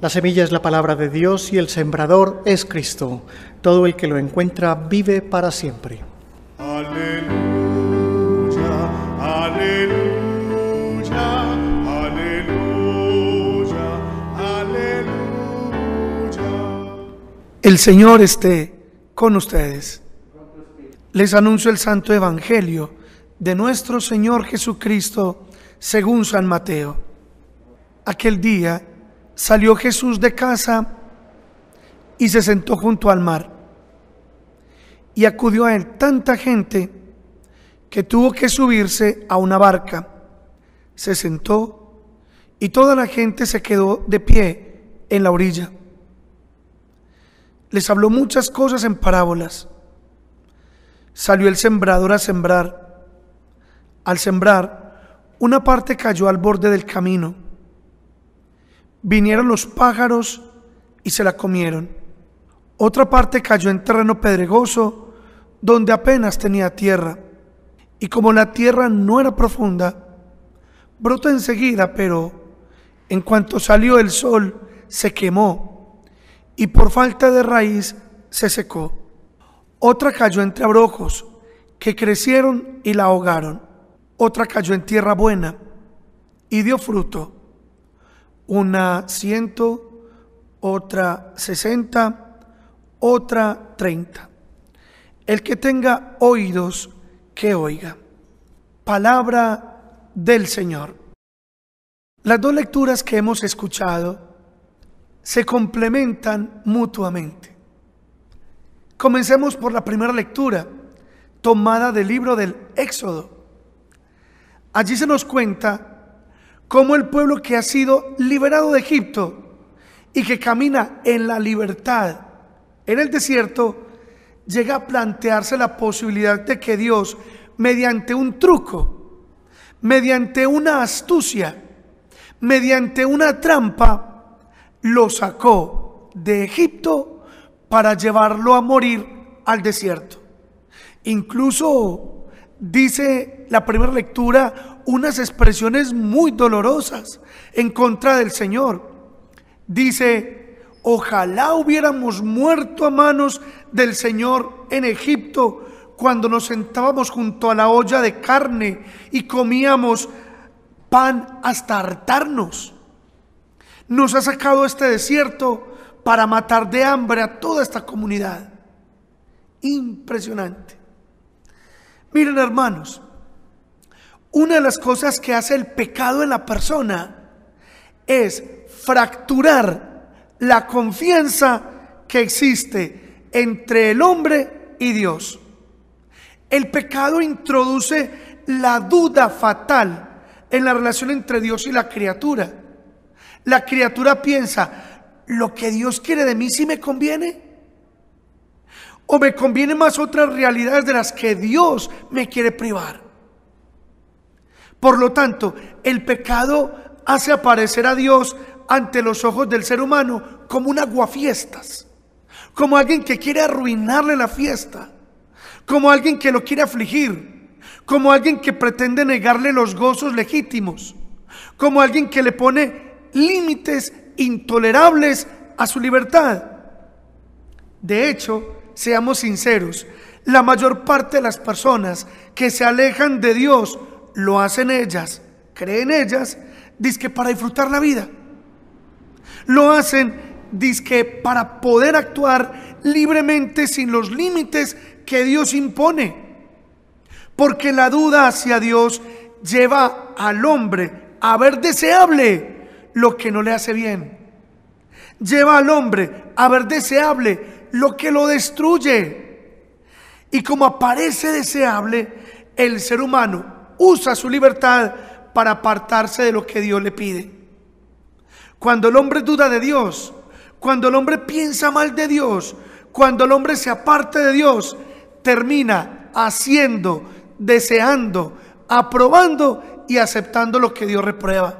La semilla es la palabra de Dios y el sembrador es Cristo. Todo el que lo encuentra vive para siempre. Aleluya, aleluya, aleluya, aleluya. El Señor esté con ustedes. Les anuncio el Santo Evangelio de nuestro Señor Jesucristo según San Mateo. Aquel día salió Jesús de casa y se sentó junto al mar. Y acudió a él tanta gente que tuvo que subirse a una barca. Se sentó y toda la gente se quedó de pie en la orilla. Les habló muchas cosas en parábolas. Salió el sembrador a sembrar. Al sembrar, una parte cayó al borde del camino vinieron los pájaros y se la comieron. Otra parte cayó en terreno pedregoso, donde apenas tenía tierra. Y como la tierra no era profunda, brotó enseguida, pero en cuanto salió el sol, se quemó y por falta de raíz se secó. Otra cayó entre abrojos, que crecieron y la ahogaron. Otra cayó en tierra buena y dio fruto una ciento, otra sesenta, otra 30. El que tenga oídos, que oiga. Palabra del Señor. Las dos lecturas que hemos escuchado se complementan mutuamente. Comencemos por la primera lectura, tomada del libro del Éxodo. Allí se nos cuenta como el pueblo que ha sido liberado de Egipto y que camina en la libertad en el desierto, llega a plantearse la posibilidad de que Dios, mediante un truco, mediante una astucia, mediante una trampa, lo sacó de Egipto para llevarlo a morir al desierto. Incluso dice la primera lectura unas expresiones muy dolorosas en contra del Señor. Dice, ojalá hubiéramos muerto a manos del Señor en Egipto cuando nos sentábamos junto a la olla de carne y comíamos pan hasta hartarnos. Nos ha sacado este desierto para matar de hambre a toda esta comunidad. Impresionante. Miren hermanos, una de las cosas que hace el pecado en la persona es fracturar la confianza que existe entre el hombre y Dios. El pecado introduce la duda fatal en la relación entre Dios y la criatura. La criatura piensa, ¿lo que Dios quiere de mí sí me conviene? ¿O me conviene más otras realidades de las que Dios me quiere privar? Por lo tanto, el pecado hace aparecer a Dios ante los ojos del ser humano como un aguafiestas, como alguien que quiere arruinarle la fiesta, como alguien que lo quiere afligir, como alguien que pretende negarle los gozos legítimos, como alguien que le pone límites intolerables a su libertad. De hecho, seamos sinceros, la mayor parte de las personas que se alejan de Dios lo hacen ellas, creen ellas, disque para disfrutar la vida. Lo hacen, disque para poder actuar libremente sin los límites que Dios impone. Porque la duda hacia Dios lleva al hombre a ver deseable lo que no le hace bien. Lleva al hombre a ver deseable lo que lo destruye. Y como aparece deseable, el ser humano usa su libertad para apartarse de lo que Dios le pide. Cuando el hombre duda de Dios, cuando el hombre piensa mal de Dios, cuando el hombre se aparte de Dios, termina haciendo, deseando, aprobando y aceptando lo que Dios reprueba.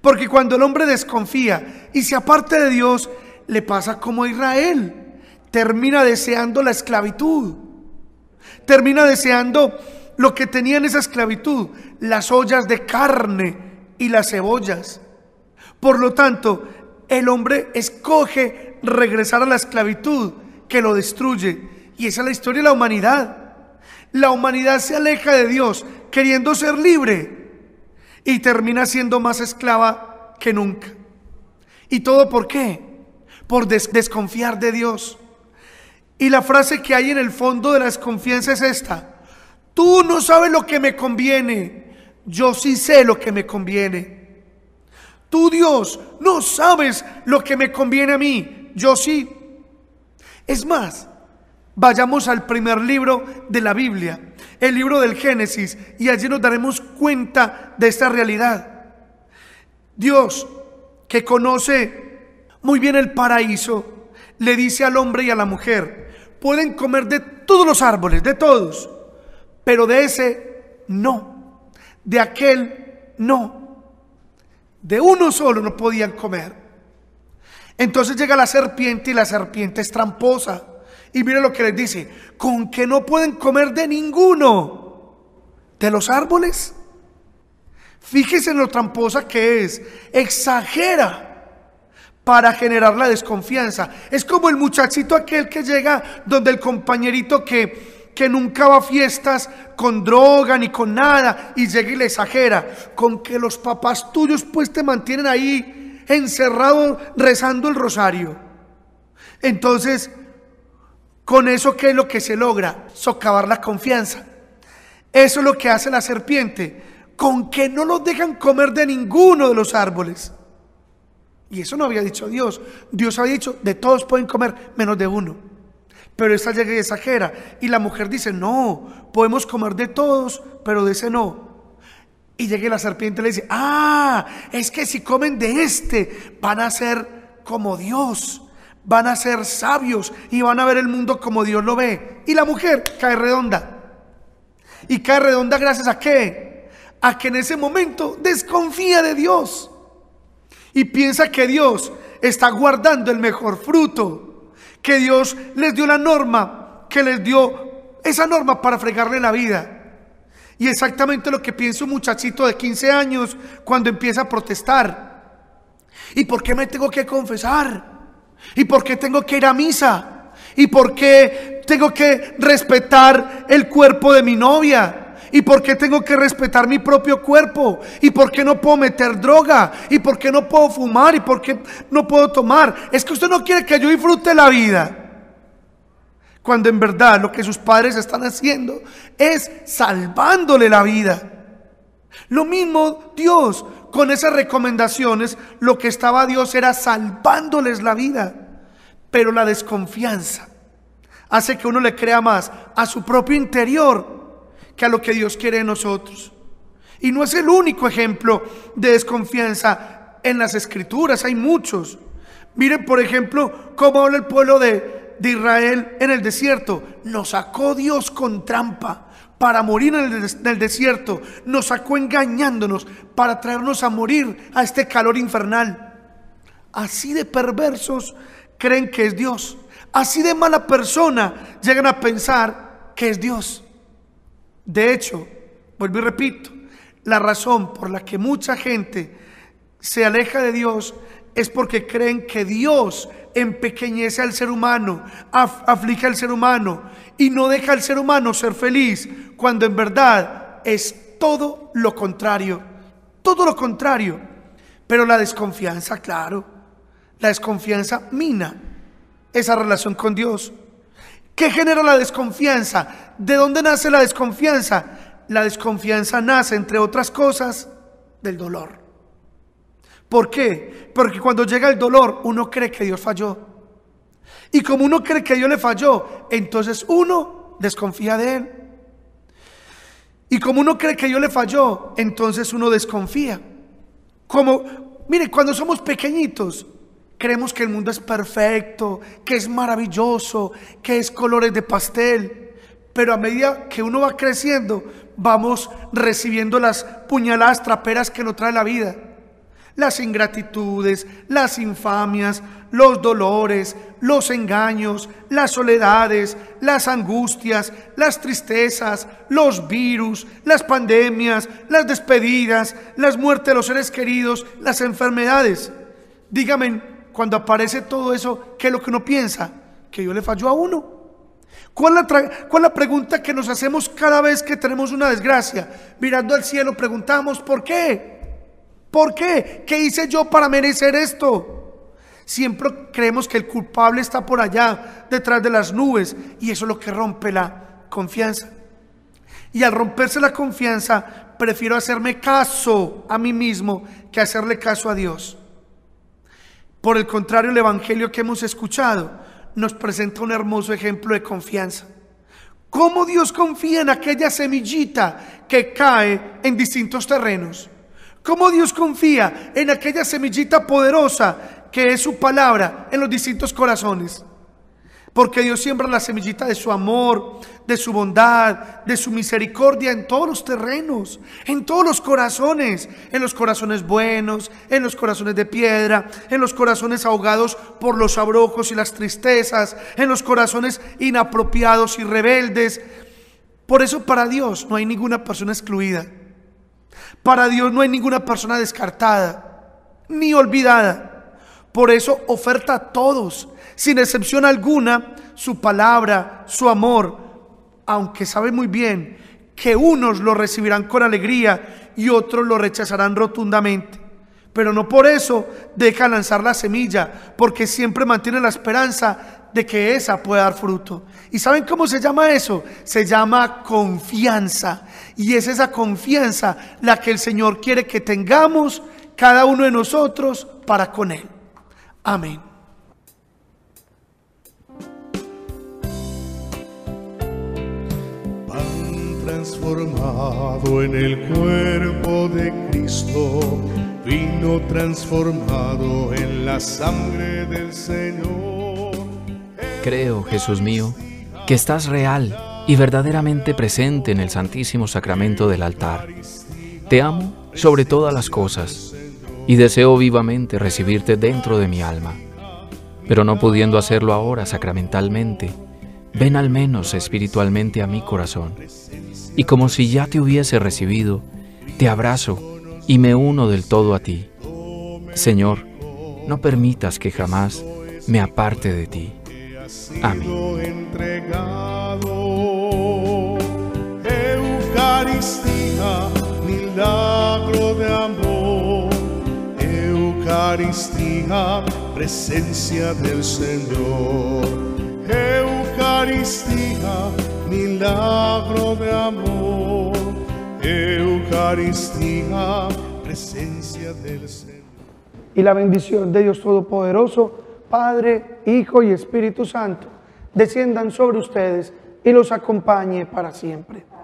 Porque cuando el hombre desconfía y se aparte de Dios, le pasa como a Israel. Termina deseando la esclavitud. Termina deseando lo que tenían esa esclavitud, las ollas de carne y las cebollas. Por lo tanto, el hombre escoge regresar a la esclavitud que lo destruye. Y esa es la historia de la humanidad. La humanidad se aleja de Dios queriendo ser libre y termina siendo más esclava que nunca. ¿Y todo por qué? Por desconfiar de Dios. Y la frase que hay en el fondo de la desconfianza es esta. Tú no sabes lo que me conviene. Yo sí sé lo que me conviene. Tú, Dios, no sabes lo que me conviene a mí. Yo sí. Es más, vayamos al primer libro de la Biblia, el libro del Génesis, y allí nos daremos cuenta de esta realidad. Dios, que conoce muy bien el paraíso, le dice al hombre y a la mujer, pueden comer de todos los árboles, de todos, pero de ese no, de aquel no. De uno solo no podían comer. Entonces llega la serpiente y la serpiente es tramposa. Y mire lo que les dice, con que no pueden comer de ninguno de los árboles. Fíjese en lo tramposa que es, exagera para generar la desconfianza. Es como el muchachito aquel que llega donde el compañerito que que nunca va a fiestas con droga ni con nada y llega y le exagera, con que los papás tuyos pues te mantienen ahí encerrado rezando el rosario. Entonces, con eso qué es lo que se logra? Socavar la confianza. Eso es lo que hace la serpiente, con que no los dejan comer de ninguno de los árboles. Y eso no había dicho Dios. Dios había dicho, de todos pueden comer menos de uno pero esta llega y exagera. Y la mujer dice, no, podemos comer de todos, pero de ese no. Y llega la serpiente y le dice, ah, es que si comen de este, van a ser como Dios, van a ser sabios y van a ver el mundo como Dios lo ve. Y la mujer cae redonda. Y cae redonda gracias a qué? A que en ese momento desconfía de Dios y piensa que Dios está guardando el mejor fruto que Dios les dio la norma, que les dio esa norma para fregarle la vida. Y exactamente lo que piensa un muchachito de 15 años cuando empieza a protestar. ¿Y por qué me tengo que confesar? ¿Y por qué tengo que ir a misa? ¿Y por qué tengo que respetar el cuerpo de mi novia? ¿Y por qué tengo que respetar mi propio cuerpo? ¿Y por qué no puedo meter droga? ¿Y por qué no puedo fumar? ¿Y por qué no puedo tomar? Es que usted no quiere que yo disfrute la vida. Cuando en verdad lo que sus padres están haciendo es salvándole la vida. Lo mismo Dios, con esas recomendaciones, lo que estaba Dios era salvándoles la vida. Pero la desconfianza hace que uno le crea más a su propio interior que a lo que Dios quiere de nosotros. Y no es el único ejemplo de desconfianza en las escrituras, hay muchos. Miren, por ejemplo, cómo habla el pueblo de, de Israel en el desierto. Nos sacó Dios con trampa para morir en el desierto. Nos sacó engañándonos para traernos a morir a este calor infernal. Así de perversos creen que es Dios. Así de mala persona llegan a pensar que es Dios. De hecho, vuelvo y repito, la razón por la que mucha gente se aleja de Dios es porque creen que Dios empequeñece al ser humano, aflige al ser humano y no deja al ser humano ser feliz, cuando en verdad es todo lo contrario, todo lo contrario. Pero la desconfianza, claro, la desconfianza mina esa relación con Dios. ¿Qué genera la desconfianza? ¿De dónde nace la desconfianza? La desconfianza nace, entre otras cosas, del dolor. ¿Por qué? Porque cuando llega el dolor, uno cree que Dios falló. Y como uno cree que Dios le falló, entonces uno desconfía de Él. Y como uno cree que Dios le falló, entonces uno desconfía. Como, mire, cuando somos pequeñitos, Creemos que el mundo es perfecto, que es maravilloso, que es colores de pastel. Pero a medida que uno va creciendo, vamos recibiendo las puñaladas traperas que nos trae la vida. Las ingratitudes, las infamias, los dolores, los engaños, las soledades, las angustias, las tristezas, los virus, las pandemias, las despedidas, las muertes de los seres queridos, las enfermedades. Dígame, cuando aparece todo eso, ¿qué es lo que uno piensa? Que Dios le falló a uno. ¿Cuál la, ¿Cuál la pregunta que nos hacemos cada vez que tenemos una desgracia? Mirando al cielo preguntamos, ¿por qué? ¿Por qué? ¿Qué hice yo para merecer esto? Siempre creemos que el culpable está por allá, detrás de las nubes, y eso es lo que rompe la confianza. Y al romperse la confianza, prefiero hacerme caso a mí mismo que hacerle caso a Dios. Por el contrario, el Evangelio que hemos escuchado nos presenta un hermoso ejemplo de confianza. ¿Cómo Dios confía en aquella semillita que cae en distintos terrenos? ¿Cómo Dios confía en aquella semillita poderosa que es su palabra en los distintos corazones? Porque Dios siembra la semillita de su amor, de su bondad, de su misericordia en todos los terrenos, en todos los corazones, en los corazones buenos, en los corazones de piedra, en los corazones ahogados por los abrojos y las tristezas, en los corazones inapropiados y rebeldes. Por eso para Dios no hay ninguna persona excluida. Para Dios no hay ninguna persona descartada, ni olvidada. Por eso oferta a todos, sin excepción alguna, su palabra, su amor, aunque sabe muy bien que unos lo recibirán con alegría y otros lo rechazarán rotundamente. Pero no por eso deja lanzar la semilla, porque siempre mantiene la esperanza de que esa pueda dar fruto. ¿Y saben cómo se llama eso? Se llama confianza. Y es esa confianza la que el Señor quiere que tengamos cada uno de nosotros para con Él. Amén. Pan transformado en el cuerpo de Cristo, vino transformado en la sangre del Señor. Creo, Jesús mío, que estás real y verdaderamente presente en el Santísimo Sacramento del altar. Te amo sobre todas las cosas y deseo vivamente recibirte dentro de mi alma. Pero no pudiendo hacerlo ahora sacramentalmente, ven al menos espiritualmente a mi corazón. Y como si ya te hubiese recibido, te abrazo y me uno del todo a ti. Señor, no permitas que jamás me aparte de ti. Amén. Eucaristía, de Eucaristía, presencia del Señor. Eucaristía, milagro de amor. Eucaristía, presencia del Señor. Y la bendición de Dios Todopoderoso, Padre, Hijo y Espíritu Santo, desciendan sobre ustedes y los acompañe para siempre.